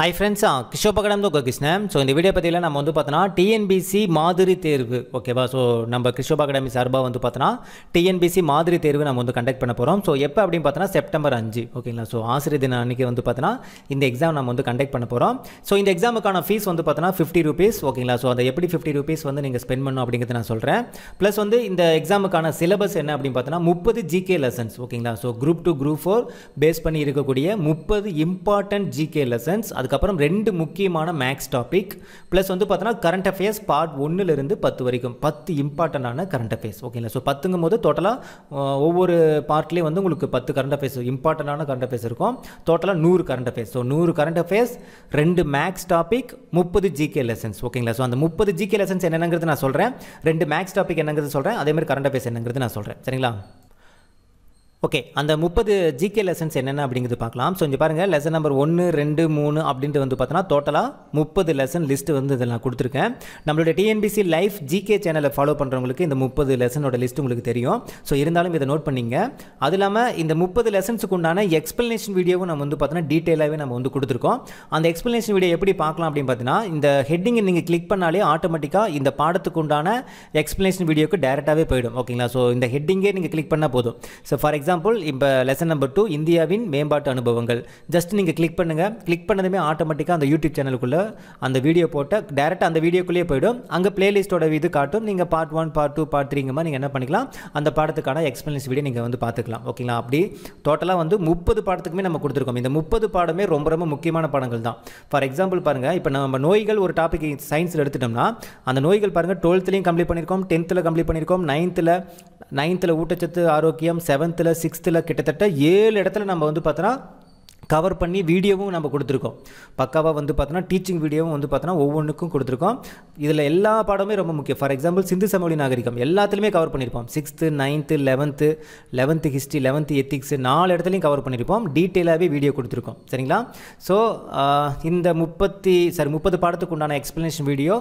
hi friends ஆ கிருஷ்ணோபகடம் தான் கிருஷ்ணன் ஸோ இந்த வீடியோ பற்றியில் நம்ம வந்து பார்த்தோன்னா டிஎன்பிசி மாதிரி தேர்வு ஓகேவா ஸோ நம்ம கிருஷ்ணோபகடமி சார்பாக வந்து பார்த்தோன்னா டிஎன்பிசி மாதிரி தேர்வு நம்ம வந்து கண்டக்ட் பண்ண போகிறோம் ஸோ எப்போ அப்படின்னு பார்த்தோன்னா செப்டம்பர் அஞ்சு ஓகேங்களா ஸோ ஆசிரியர் தின அன்றைக்கி வந்து பார்த்தோன்னா இந்த எக்ஸாம் நம்ம வந்து கண்டக்ட் பண்ண போகிறோம் ஸோ இந்த எக்ஸாமுக்கான ஃபீஸ் வந்து பார்த்தோன்னா ஃபிஃப்டி ருபீஸ் ஓகேங்களா ஸோ அதை எப்படி ஃபிஃப்டி ருபீஸ் வந்து நீங்கள் ஸ்பெண்ட் பண்ணணும் அப்படிங்கிறத நான் சொல்கிறேன் ப்ளஸ் வந்து இந்த எக்ஸாமுக்கான சிலபஸ் என்ன அப்படின்னு பார்த்தோன்னா முப்பது ஜிகே லெசன்ஸ் ஓகேங்களா so group two group four base பண்ணி இருக்கக்கூடிய முப்பது இம்பார்ட்டன்ட் ஜிகே லெசன்ஸ் அது அதுக்கப்புறம் ரெண்டு முக்கியமான மேக்ஸ் டாபிக் ப்ளஸ் வந்து பார்த்தோன்னா கரண்ட் அஃபேர்ஸ் பார்ட் ஒன்றுலேருந்து பத்து வரைக்கும் பத்து இம்பார்ட்டண்டான கரண்ட் அஃபேர்ஸ் ஓகேங்களா ஸோ பத்துங்கும் போது டோட்டலாக ஒவ்வொரு பார்ட்லேயும் வந்து உங்களுக்கு பத்து கரண்ட் அஃபேர்ஸ் இம்பார்ட்டண்டான கரண்ட் அஃபேர்ஸ் இருக்கும் டோட்டலாக நூறு கரண்ட் அஃபேர்ஸ் ஸோ நூறு கரண்ட் அஃபேர்ஸ் ரெண்டு மேக்ஸ் டாபிக் முப்பது ஜிகே லெசன்ஸ் ஓகேங்களா ஸோ அந்த முப்பது ஜிகே லெசன்ஸ் என்னங்கிறது நான் சொல்கிறேன் ரெண்டு மேக்ஸ் டாபிக் என்னங்கிறது சொல்கிறேன் அதேமாதிரி கரண்ட் அஃபேர்ஸ் என்னங்கிறது நான் சொல்கிறேன் சரிங்களா ஓகே அந்த முப்பது ஜிகே லெசன்ஸ் என்னென்ன அப்படிங்கிறது பார்க்கலாம் ஸோ இங்கே பாருங்கள் லெசன் நம்பர் ஒன்று ரெண்டு மூணு அப்படின்ட்டு வந்து பார்த்தோன்னா டோட்டலாக முப்பது லெசன் லிஸ்ட்டு வந்து இதில் நான் கொடுத்துருக்கேன் நம்மளுடைய டிஎன்பிசி லைஃப் ஜிகே சேனலை ஃபாலோ பண்ணுறவங்களுக்கு இந்த முப்பது லெசனோட லிஸ்ட் உங்களுக்கு தெரியும் ஸோ இருந்தாலும் இதை நோட் பண்ணிங்க அது இல்லாமல் இந்த முப்பது லெசன்ஸுக்கு உண்டான எக்ஸ்ப்ளனேஷன் வீடியோவும் நம்ம வந்து பார்த்தோன்னா டீட்டெயிலாகவே நம்ம வந்து கொடுத்துருக்கோம் அந்த எக்ஸ்ப்ளனேஷன் வீடியோ எப்படி பார்க்கலாம் அப்படின்னு பார்த்தீங்கன்னா இந்த ஹெட்டிங்கை நீங்கள் கிளிக் பண்ணாலே ஆட்டோமேட்டிக்காக இந்த பாடத்துக்கு உண்டான எக்ஸ்ப்ளனேஷன் வீடியோக்கு டேரெக்டாகவே போயிடும் ஓகேங்களா ஸோ இந்த ஹெட்டிங்கே நீங்கள் கிளிக் பண்ணால் போதும் ஸோ ஃபார் எக்ஸாம்பிள் எக்ஸாம்பிள் இப்போ லெசன் நம்பர் டூ இந்தியாவின் மேம்பாட்டு அனுபவங்கள் ஜஸ்ட் நீங்கள் கிளிக் பண்ணுங்கள் கிளிக் பண்ணதுமே ஆட்டோமேட்டிக்காக அந்த யூடியூப் சேனலுக்குள்ளே அந்த வீடியோ போட்டால் டேரெக்டாக அந்த வீடியோக்குள்ளேயே போயிடும் அங்கே பிளேலிஸ்ட்டோட இது காட்டும் நீங்கள் part one part two part த்ரீங்க மாதிரி நீங்கள் என்ன பண்ணிக்கலாம் அந்த பாடத்துக்கான எக்ஸ்பீரியன்ஸ் வீடியோ நீங்கள் வந்து பார்த்துக்கலாம் ஓகேங்களா அப்படி டோட்டலாக வந்து முப்பது பாடத்துக்குமே நம்ம கொடுத்துருக்கோம் இந்த முப்பது பாடமே ரொம்ப ரொம்ப முக்கியமான பாடங்கள் தான் ஃபார் எக்ஸாம்பிள் பாருங்கள் இப்போ நம்ம நோய்கள் ஒரு டாபிக் சயின்ஸில் எடுத்துட்டோம்னா அந்த நோய்கள் பாருங்கள் டுவெல்த்லேயும் கம்ப்ளீட் பண்ணியிருக்கோம் டென்த்தில் கம்ப்ளீட் பண்ணியிருக்கோம் நைன்த்தில் நைன்த்தில் ஊட்டச்சத்து ஆரோக்கியம் செவன்த்தில் சிக்ஸ்த்தில் கிட்டத்தட்ட ஏழு இடத்துல நம்ம வந்து பார்த்தோன்னா கவர் பண்ணி வீடியோவும் நம்ம கொடுத்துருக்கோம் பக்காவாக வந்து பார்த்தோன்னா டீச்சிங் வீடியோவும் வந்து பார்த்தோன்னா ஒவ்வொன்றுக்கும் கொடுத்துருக்கோம் இதில் எல்லா பாடமே ரொம்ப முக்கியம் ஃபார் எக்ஸாம்பிள் சிந்து சமவெளி நாகரிகம் எல்லாத்துலேயுமே கவர் பண்ணியிருப்போம் sixth ninth eleventh eleventh history eleventh ethics நாலு இடத்துலையும் கவர் பண்ணியிருப்போம் டீட்டெயிலாகவே வீடியோ கொடுத்துருக்கோம் சரிங்களா ஸோ இந்த முப்பத்தி சாரி முப்பது பாடத்துக்கு உண்டான எக்ஸ்ப்ளனேஷன் வீடியோ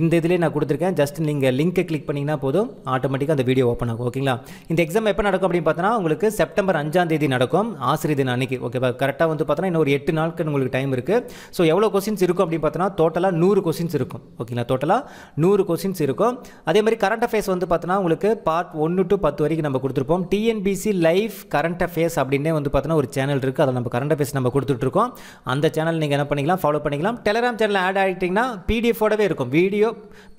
இந்த இதிலே நான் கொடுத்துருக்கேன் ஜஸ்ட் நீங்கள் லிங்க்கை கிளிக் பண்ணிங்கன்னா போதும் ஆட்டோமேட்டிக்காக அந்த வீடியோ ஓப்பன் ஆகும் ஓகேங்களா இந்த எக்ஸாம் எப்போ நடக்கும் அப்படின்னு பார்த்தோன்னா உங்களுக்கு செப்டம்பர் அஞ்சாம் தேதி நடக்கும் ஆசிரியர் தினம் அன்னைக்கு ஓகேவா கரெக்டாக டோட்டலாக வந்து பார்த்தோன்னா இன்னும் ஒரு எட்டு நாட்கள் உங்களுக்கு டைம் இருக்குது ஸோ எவ்வளோ கொஸ்டின்ஸ் இருக்கும் அப்படின்னு பார்த்தோன்னா டோட்டலாக நூறு கொஸ்டின்ஸ் இருக்கும் ஓகேங்களா டோட்டலாக நூறு கொஸ்டின்ஸ் இருக்கும் அதே மாதிரி கரண்ட் அஃபேர்ஸ் வந்து பார்த்தோன்னா உங்களுக்கு பார்ட் ஒன்று டு பத்து வரைக்கும் நம்ம கொடுத்துருப்போம் டிஎன்பிசி லைஃப் கரண்ட் அஃபேர்ஸ் அப்படின்னே வந்து பார்த்தோன்னா ஒரு சேனல் இருக்குது அதில் நம்ம கரண்ட் அஃபேர்ஸ் நம்ம கொடுத்துட்ருக்கோம் அந்த சேனல் நீங்கள் என்ன பண்ணிக்கலாம் ஃபாலோ பண்ணிக்கலாம் டெலகிராம் சேனல் ஆட் ஆகிட்டிங்கன்னா பிடிஎஃபோடவே இருக்கும் வீடியோ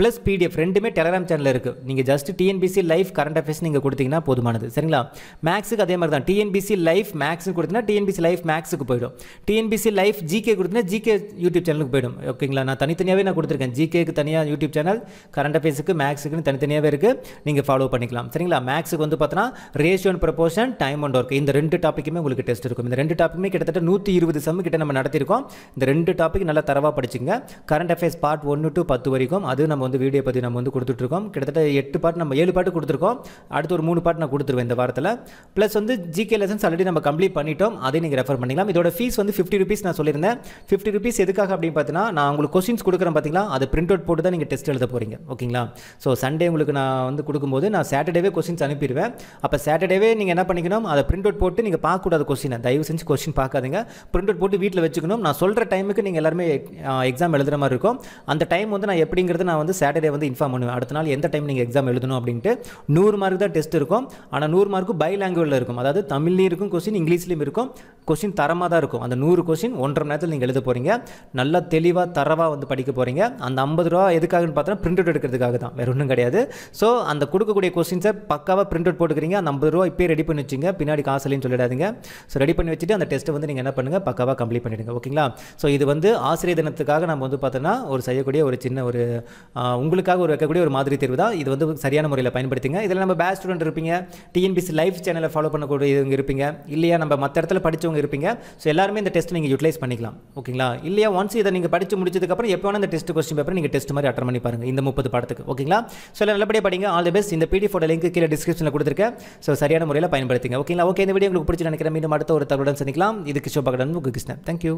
ப்ளஸ் பிடிஎஃப் ரெண்டுமே டெலகிராம் சேனலில் இருக்குது நீங்கள் just TNPSC life current affairs நீங்கள் கொடுத்தீங்கன்னா போதுமானது சரிங்களா மேக்ஸுக்கு அதே மாதிரி தான் டிஎன்பிசி லைஃப் மேக்ஸ் கொடுத்தீங்கன்னா டிஎன்பிசி லைஃப் மேக்ஸ் கிளாஸுக்கு போயிடும் டிஎன்பிசி லைஃப் ஜிகே கொடுத்தீங்கன்னா ஜிகே யூடியூப் சேனலுக்கு போயிடும் ஓகேங்களா நான் தனித்தனியாகவே நான் கொடுத்துருக்கேன் ஜிகேக்கு தனியாக யூடியூப் சேனல் கரண்ட் அஃபேர்ஸுக்கு மேக்ஸுக்குன்னு தனித்தனியாகவே இருக்குது நீங்கள் ஃபாலோ பண்ணிக்கலாம் சரிங்களா மேக்ஸுக்கு வந்து பார்த்தோன்னா ratio and proportion time and work இந்த ரெண்டு டாப்பிக்குமே உங்களுக்கு டெஸ்ட் இருக்கும் இந்த ரெண்டு டாப்பிக்குமே கிட்டத்தட்ட நூற்றி இருபது சம் கிட்ட நம்ம நடத்திருக்கோம் இந்த ரெண்டு டாப்பிக் நல்லா தரவாக படிச்சுங்க கரண்ட் அஃபேர்ஸ் பார்ட் ஒன்று டு பத்து வரைக்கும் அது நம்ம வந்து வீடியோ பற்றி நம்ம வந்து கொடுத்துட்ருக்கோம் கிட்டத்தட்ட எட்டு பாட்டு நம்ம ஏழு பாட்டு கொடுத்துருக்கோம் அடுத்து ஒரு மூணு பாட்டு நான் கொடுத்துருவேன் இந்த வாரத்தில் ப்ளஸ் வந்து ஜிகே லெசன்ஸ் ஆல்ரெடி நம்ம கம்ப்ளீட் பண்ணிட்டோம் அதை நீங்கள் ரெஃபர் பண்ணிக்கலாம் மேடம் இதோட ஃபீஸ் வந்து ஃபிஃப்டி ருபீஸ் நான் சொல்லியிருந்தேன் ஃபிஃப்டி ருபீஸ் எதுக்காக அப்படின்னு பார்த்தீங்கன்னா நான் உங்களுக்கு கொஸ்டின்ஸ் கொடுக்குறேன் பார்த்தீங்களா அது பிரிண்ட் அவுட் போட்டு தான் நீங்கள் டெஸ்ட் எழுத போகிறீங்க ஓகேங்களா ஸோ சண்டே உங்களுக்கு நான் வந்து கொடுக்கும்போது நான் சாட்டர்டேவே கொஸ்டின்ஸ் அனுப்பிடுவேன் அப்போ சாட்டர்டேவே நீங்கள் என்ன பண்ணிக்கணும் அதை பிரிண்ட் அவுட் போட்டு நீங்கள் பார்க்கக்கூடாது கொஸ்டினை தயவு செஞ்சு கொஸ்டின் பார்க்காதீங்க பிரிண்ட் அவுட் போட்டு வீட்டில் வச்சுக்கணும் நான் சொல்கிற டைமுக்கு நீங்கள் எல்லாருமே எக்ஸாம் எழுதுகிற மாதிரி இருக்கும் அந்த டைம் வந்து நான் எப்படிங்கிறது நான் வந்து சாட்டர்டே வந்து இன்ஃபார்ம் பண்ணுவேன் அடுத்த நாள் எந்த டைம் நீங்கள் எக்ஸாம் எழுதணும் அப்படின்ட்டு நூறு மார்க் தான் டெஸ்ட் இருக்கும் ஆனால் நூறு மார்க்கு பை லாங்குவேஜில் இருக்கும் அதாவது தமிழ்லேயும் இருக்கும் கொஸ்டின் இங்கிலீஷ்லேயும் இருக்கும் கொஸ்டின் தரம் தரமாக தான் இருக்கும் அந்த நூறு கொஸ்டின் ஒன்றரை மணி நேரத்தில் நீங்கள் எழுத போகிறீங்க நல்லா தெளிவாக தரவாக வந்து படிக்க போகிறீங்க அந்த ஐம்பது ரூபா எதுக்காகன்னு பார்த்தோன்னா பிரிண்ட் அவுட் எடுக்கிறதுக்காக தான் வேறு ஒன்றும் கிடையாது ஸோ அந்த கொடுக்கக்கூடிய கொஸ்டின்ஸை பக்காவாக பிரிண்ட் அவுட் போட்டுக்கிறீங்க அந்த ஐம்பது ரூபா இப்போயே ரெடி பண்ணி வச்சுங்க பின்னாடி இல்லைன்னு சொல்லிடாதீங்க ஸோ ரெடி பண்ணி வச்சுட்டு அந்த டெஸ்ட்டை வந்து நீங்கள் என்ன பண்ணுங்கள் பக்காவாக கம்ப்ளீட் பண்ணிவிடுங்க ஓகேங்களா ஸோ இது வந்து ஆசிரியர் தினத்துக்காக நம்ம வந்து பார்த்தோன்னா ஒரு செய்யக்கூடிய ஒரு சின்ன ஒரு உங்களுக்காக ஒரு வைக்கக்கூடிய ஒரு மாதிரி தேர்வு தான் இது வந்து சரியான முறையில் பயன்படுத்திங்க இதில் நம்ம பேஸ்ட் ஸ்டூடெண்ட் இருப்பீங்க டிஎன்பிசி லைஃப் சேனலை ஃபாலோ பண்ணக்கூடிய இருப்பீங்க இல்லையா நம்ம மற்ற இடத்துல படித்தவங்க இருப்பீங்க ஸோ எல்லாருமே இந்த டெஸ்ட் நீங்கள் யூட்டிலைஸ் பண்ணிக்கலாம் ஓகேங்களா இல்லையா ஒன்ஸ் இதை நீங்கள் படித்து முடிச்சதுக்கப்புறம் எப்போ வேணால் இந்த டெஸ்ட் கொஸ்டின் பேப்பர் நீங்கள் டெஸ்ட் மாதிரி அட்டன் பண்ணி பாருங்கள் இந்த முப்பது படத்துக்கு ஓகேங்களா ஸோ நல்லபடியாக படிங்க ஆல் தி பெஸ்ட் இந்த பிடிஎஃபோட லிங்க் கீழே டிஸ்கிரிப்ஷனில் கொடுத்துருக்கேன் ஸோ சரியான முறையில் பயன்படுத்திங்க ஓகேங்களா ஓகே இந்த வீடியோ உங்களுக்கு பிடிச்சி நினைக்கிறேன் மீண்டும் அடுத்த ஒரு தகவலுடன் சந்திக்கலாம் இதுக்கு சோபாகடன் கிருஷ்ணன் தேங்க்யூ